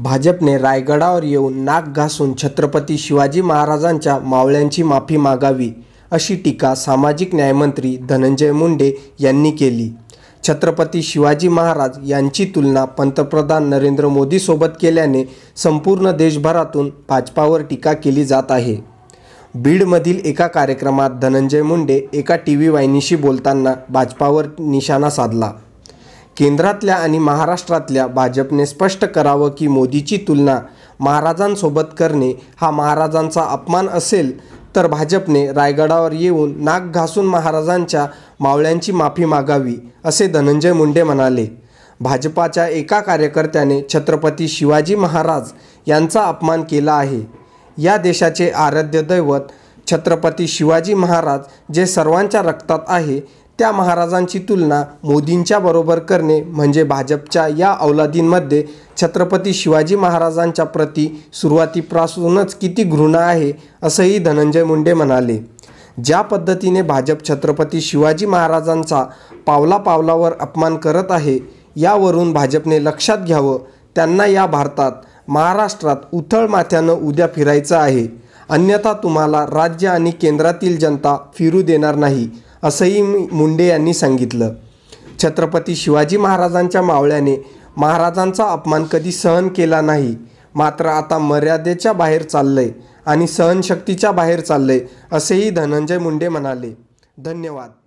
भाजपने रायगडावर येऊन नाक घासून छत्रपती शिवाजी महाराजांच्या मावळ्यांची माफी मागावी अशी टीका सामाजिक न्यायमंत्री धनंजय मुंडे यांनी केली छत्रपती शिवाजी महाराज यांची तुलना पंतप्रधान नरेंद्र मोदीसोबत केल्याने संपूर्ण देशभरातून भाजपावर टीका केली जात आहे बीडमधील एका कार्यक्रमात धनंजय मुंडे एका टी व्ही वाहिनीशी बोलताना भाजपावर निशाणा साधला केंद्रातल्या आणि महाराष्ट्रातल्या भाजपने स्पष्ट करावं की मोदीची तुलना महाराजांसोबत करणे हा महाराजांचा अपमान असेल तर भाजपने रायगडावर येऊन नाक घासून महाराजांच्या मावळ्यांची माफी मागावी असे धनंजय मुंडे म्हणाले भाजपाच्या एका कार्यकर्त्याने छत्रपती शिवाजी महाराज यांचा अपमान केला आहे या देशाचे आराध्य दैवत छत्रपती शिवाजी महाराज जे सर्वांच्या रक्तात आहे त्या महाराजांची तुलना मोदींच्या बरोबर करणे म्हणजे भाजपच्या या अवलादींमध्ये छत्रपती शिवाजी महाराजांच्या प्रती सुरुवातीपासूनच किती घृणा आहे असंही धनंजय मुंडे म्हणाले ज्या पद्धतीने भाजप छत्रपती शिवाजी महाराजांचा पावला पावलावर अपमान करत आहे यावरून भाजपने लक्षात घ्यावं त्यांना या भारतात महाराष्ट्रात उथळ माथ्यानं उद्या फिरायचं आहे अन्यथा तुम्हाला राज्य आणि केंद्रातील जनता फिरू देणार नाही असंही मुंडे यांनी सांगितलं छत्रपती शिवाजी महाराजांच्या मावळ्याने महाराजांचा अपमान कधी सहन केला नाही मात्र आता मर्यादेच्या बाहेर चाललंय आणि सहनशक्तीच्या बाहेर चाललंय असेही धनंजय मुंडे म्हणाले धन्यवाद